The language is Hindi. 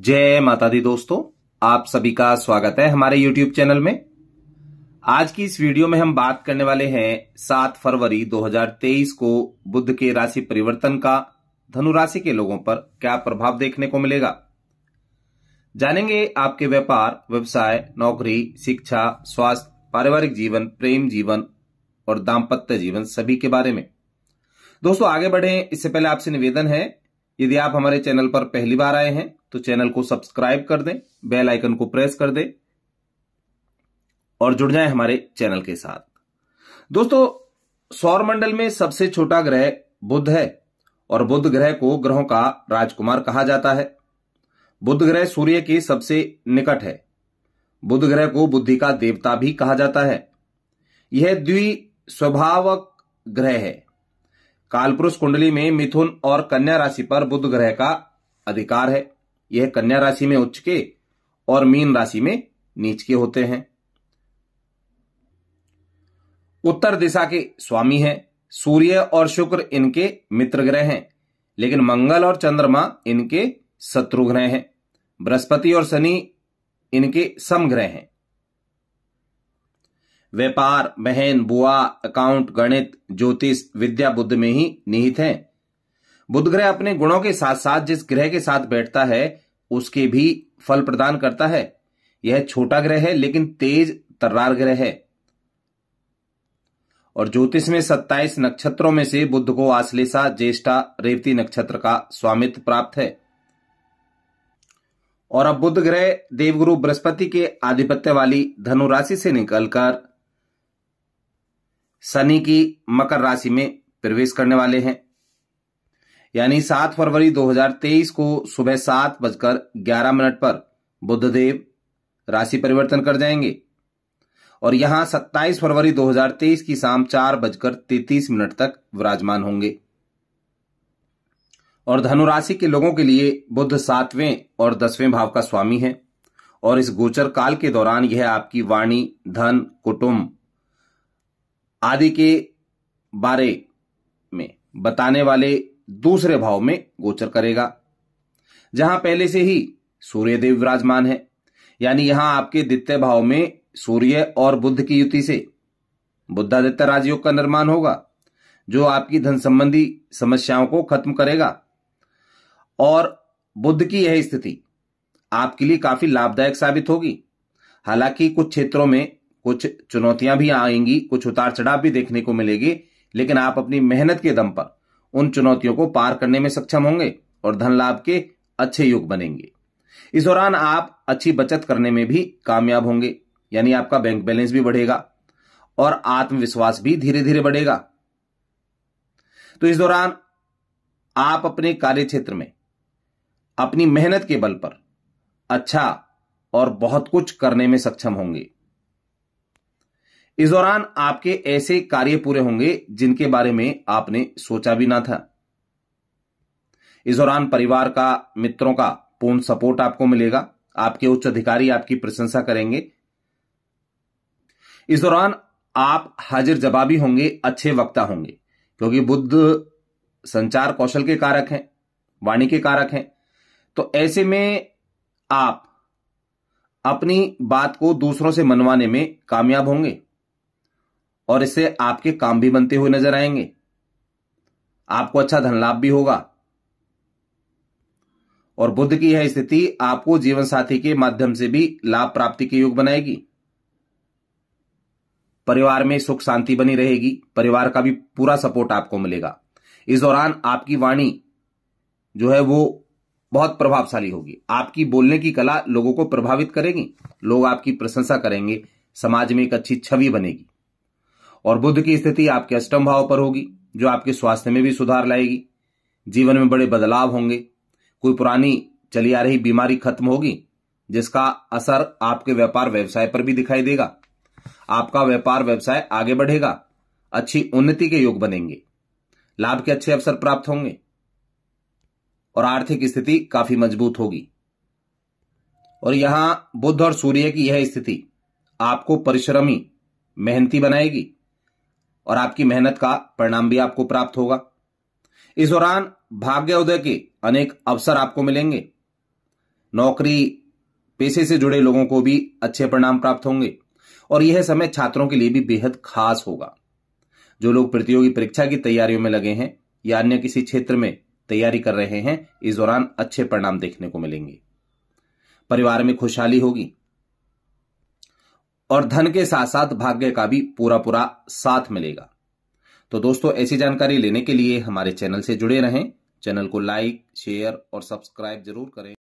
जय माता दी दोस्तों आप सभी का स्वागत है हमारे YouTube चैनल में आज की इस वीडियो में हम बात करने वाले हैं 7 फरवरी 2023 को बुद्ध के राशि परिवर्तन का धनु राशि के लोगों पर क्या प्रभाव देखने को मिलेगा जानेंगे आपके व्यापार व्यवसाय नौकरी शिक्षा स्वास्थ्य पारिवारिक जीवन प्रेम जीवन और दाम्पत्य जीवन सभी के बारे में दोस्तों आगे बढ़े इससे पहले आपसे निवेदन है यदि आप हमारे चैनल पर पहली बार आए हैं तो चैनल को सब्सक्राइब कर दें बेल आइकन को प्रेस कर दें और जुड़ जाएं हमारे चैनल के साथ दोस्तों सौर मंडल में सबसे छोटा ग्रह बुध है और बुध ग्रह को ग्रहों का राजकुमार कहा जाता है बुध ग्रह सूर्य के सबसे निकट है बुध ग्रह को बुद्धि का देवता भी कहा जाता है यह द्वि स्वभावक ग्रह है कालपुरुष कुंडली में मिथुन और कन्या राशि पर बुध ग्रह का अधिकार है यह कन्या राशि में उच्च के और मीन राशि में नीच के होते हैं उत्तर दिशा के स्वामी हैं सूर्य और शुक्र इनके मित्र ग्रह हैं लेकिन मंगल और चंद्रमा इनके शत्रु ग्रह हैं बृहस्पति और शनि इनके सम ग्रह हैं व्यापार बहन बुआ अकाउंट गणित ज्योतिष विद्या बुद्ध में ही निहित है बुद्ध ग्रह अपने गुणों के साथ साथ जिस ग्रह के साथ बैठता है उसके भी फल प्रदान करता है यह छोटा ग्रह है लेकिन तेज तर्रार ग्रह है और ज्योतिष में 27 नक्षत्रों में से बुद्ध को आश्लेषा ज्येष्ठा रेवती नक्षत्र का स्वामित्व प्राप्त है और अब बुद्ध ग्रह देवगुरु बृहस्पति के आधिपत्य वाली धनुराशि से निकलकर शनि की मकर राशि में प्रवेश करने वाले हैं यानी सात फरवरी 2023 को सुबह सात बजकर ग्यारह मिनट पर बुद्धदेव राशि परिवर्तन कर जाएंगे और यहां 27 फरवरी 2023 की शाम चार बजकर तैतीस मिनट तक विराजमान होंगे और धनु राशि के लोगों के लिए बुद्ध सातवें और दसवें भाव का स्वामी है और इस गोचर काल के दौरान यह आपकी वाणी धन कुटुंब आदि के बारे में बताने वाले दूसरे भाव में गोचर करेगा जहां पहले से ही देव विराजमान है यानी यहां आपके द्वितीय भाव में सूर्य और बुद्ध की युति से बुद्धादित्य राजयोग का निर्माण होगा जो आपकी धन संबंधी समस्याओं को खत्म करेगा और बुद्ध की यह स्थिति आपके लिए काफी लाभदायक साबित होगी हालांकि कुछ क्षेत्रों में कुछ चुनौतियां भी आएंगी कुछ उतार चढ़ाव भी देखने को मिलेगी लेकिन आप अपनी मेहनत के दम पर उन चुनौतियों को पार करने में सक्षम होंगे और धन लाभ के अच्छे युग बनेंगे इस दौरान आप अच्छी बचत करने में भी कामयाब होंगे यानी आपका बैंक बैलेंस भी बढ़ेगा और आत्मविश्वास भी धीरे धीरे बढ़ेगा तो इस दौरान आप अपने कार्य क्षेत्र में अपनी मेहनत के बल पर अच्छा और बहुत कुछ करने में सक्षम होंगे इस दौरान आपके ऐसे कार्य पूरे होंगे जिनके बारे में आपने सोचा भी ना था इस दौरान परिवार का मित्रों का पूर्ण सपोर्ट आपको मिलेगा आपके उच्च अधिकारी आपकी प्रशंसा करेंगे इस दौरान आप हाजिर जवाबी होंगे अच्छे वक्ता होंगे क्योंकि बुद्ध संचार कौशल के कारक हैं वाणी के कारक हैं तो ऐसे में आप अपनी बात को दूसरों से मनवाने में कामयाब होंगे और इससे आपके काम भी बनते हुए नजर आएंगे आपको अच्छा धन लाभ भी होगा और बुद्ध की यह स्थिति आपको जीवन साथी के माध्यम से भी लाभ प्राप्ति के योग बनाएगी परिवार में सुख शांति बनी रहेगी परिवार का भी पूरा सपोर्ट आपको मिलेगा इस दौरान आपकी वाणी जो है वो बहुत प्रभावशाली होगी आपकी बोलने की कला लोगों को प्रभावित करेगी लोग आपकी प्रशंसा करेंगे समाज में एक अच्छी छवि बनेगी और बुद्ध की स्थिति आपके अष्टम भाव पर होगी जो आपके स्वास्थ्य में भी सुधार लाएगी जीवन में बड़े बदलाव होंगे कोई पुरानी चली आ रही बीमारी खत्म होगी जिसका असर आपके व्यापार व्यवसाय पर भी दिखाई देगा आपका व्यापार व्यवसाय आगे बढ़ेगा अच्छी उन्नति के योग बनेंगे लाभ के अच्छे अवसर प्राप्त होंगे और आर्थिक स्थिति काफी मजबूत होगी और यहां बुद्ध और सूर्य की यह स्थिति आपको परिश्रमी मेहनती बनाएगी और आपकी मेहनत का परिणाम भी आपको प्राप्त होगा इस दौरान भाग्य उदय के अनेक अवसर आपको मिलेंगे नौकरी पेशे से जुड़े लोगों को भी अच्छे परिणाम प्राप्त होंगे और यह समय छात्रों के लिए भी बेहद खास होगा जो लोग प्रतियोगी परीक्षा की तैयारियों में लगे हैं या अन्य किसी क्षेत्र में तैयारी कर रहे हैं इस दौरान अच्छे परिणाम देखने को मिलेंगे परिवार में खुशहाली होगी और धन के साथ साथ भाग्य का भी पूरा पूरा साथ मिलेगा तो दोस्तों ऐसी जानकारी लेने के लिए हमारे चैनल से जुड़े रहें चैनल को लाइक शेयर और सब्सक्राइब जरूर करें